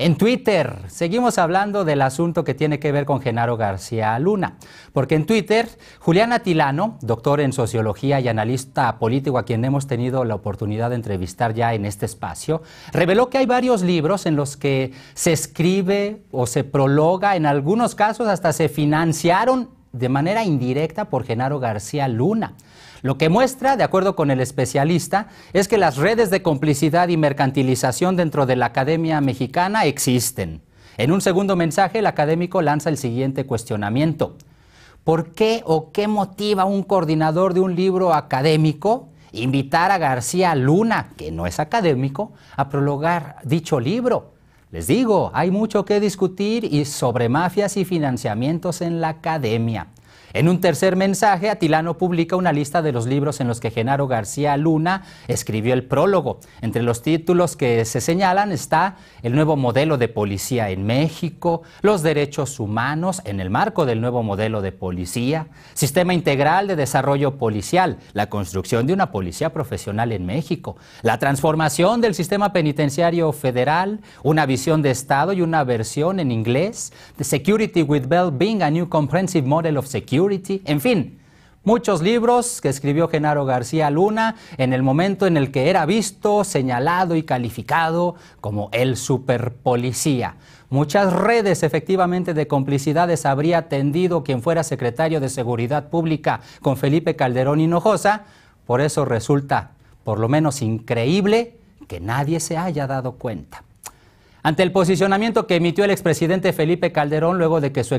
En Twitter, seguimos hablando del asunto que tiene que ver con Genaro García Luna, porque en Twitter, Julián Atilano, doctor en sociología y analista político a quien hemos tenido la oportunidad de entrevistar ya en este espacio, reveló que hay varios libros en los que se escribe o se prologa, en algunos casos hasta se financiaron de manera indirecta por Genaro García Luna. Lo que muestra, de acuerdo con el especialista, es que las redes de complicidad y mercantilización dentro de la Academia Mexicana existen. En un segundo mensaje, el académico lanza el siguiente cuestionamiento. ¿Por qué o qué motiva un coordinador de un libro académico invitar a García Luna, que no es académico, a prologar dicho libro? Les digo, hay mucho que discutir y sobre mafias y financiamientos en la academia. En un tercer mensaje, Atilano publica una lista de los libros en los que Genaro García Luna escribió el prólogo. Entre los títulos que se señalan está El nuevo modelo de policía en México, Los derechos humanos en el marco del nuevo modelo de policía, Sistema integral de desarrollo policial, la construcción de una policía profesional en México, la transformación del sistema penitenciario federal, una visión de Estado y una versión en inglés, The Security with Bell Being a New Comprehensive Model of Security, en fin. Muchos libros que escribió Genaro García Luna en el momento en el que era visto, señalado y calificado como el superpolicía. Muchas redes efectivamente de complicidades habría tendido quien fuera secretario de Seguridad Pública con Felipe Calderón Hinojosa. Por eso resulta, por lo menos increíble, que nadie se haya dado cuenta. Ante el posicionamiento que emitió el expresidente Felipe Calderón luego de que su